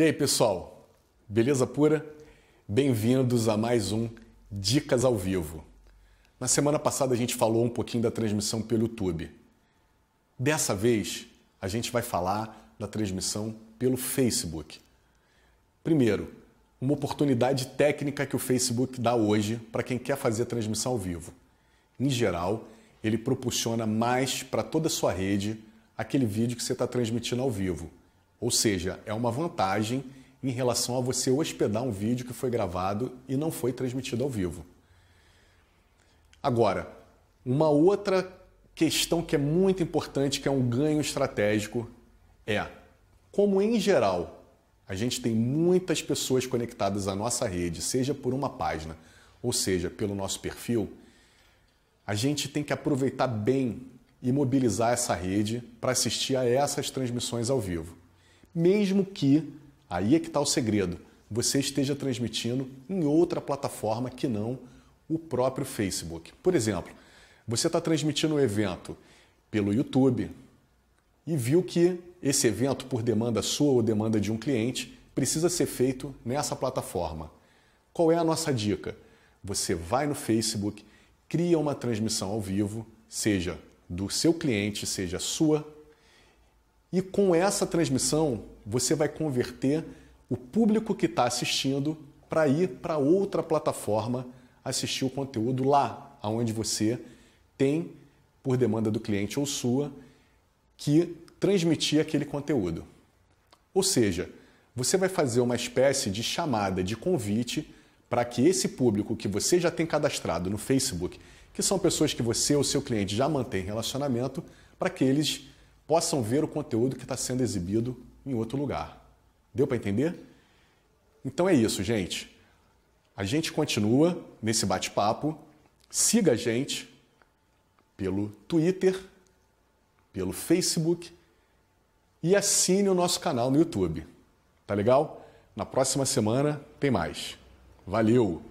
E aí, pessoal? Beleza pura? Bem-vindos a mais um Dicas ao Vivo. Na semana passada a gente falou um pouquinho da transmissão pelo YouTube. Dessa vez, a gente vai falar da transmissão pelo Facebook. Primeiro, uma oportunidade técnica que o Facebook dá hoje para quem quer fazer transmissão ao vivo. Em geral, ele proporciona mais para toda a sua rede aquele vídeo que você está transmitindo ao vivo. Ou seja, é uma vantagem em relação a você hospedar um vídeo que foi gravado e não foi transmitido ao vivo. Agora, uma outra questão que é muito importante, que é um ganho estratégico, é como em geral a gente tem muitas pessoas conectadas à nossa rede, seja por uma página, ou seja, pelo nosso perfil, a gente tem que aproveitar bem e mobilizar essa rede para assistir a essas transmissões ao vivo mesmo que, aí é que está o segredo, você esteja transmitindo em outra plataforma que não o próprio Facebook. Por exemplo, você está transmitindo um evento pelo YouTube e viu que esse evento, por demanda sua ou demanda de um cliente, precisa ser feito nessa plataforma. Qual é a nossa dica? Você vai no Facebook, cria uma transmissão ao vivo, seja do seu cliente, seja sua e com essa transmissão, você vai converter o público que está assistindo para ir para outra plataforma assistir o conteúdo lá, aonde você tem, por demanda do cliente ou sua, que transmitir aquele conteúdo. Ou seja, você vai fazer uma espécie de chamada de convite para que esse público que você já tem cadastrado no Facebook, que são pessoas que você ou seu cliente já mantém relacionamento, para que eles possam ver o conteúdo que está sendo exibido em outro lugar. Deu para entender? Então é isso, gente. A gente continua nesse bate-papo. Siga a gente pelo Twitter, pelo Facebook e assine o nosso canal no YouTube. Tá legal? Na próxima semana tem mais. Valeu!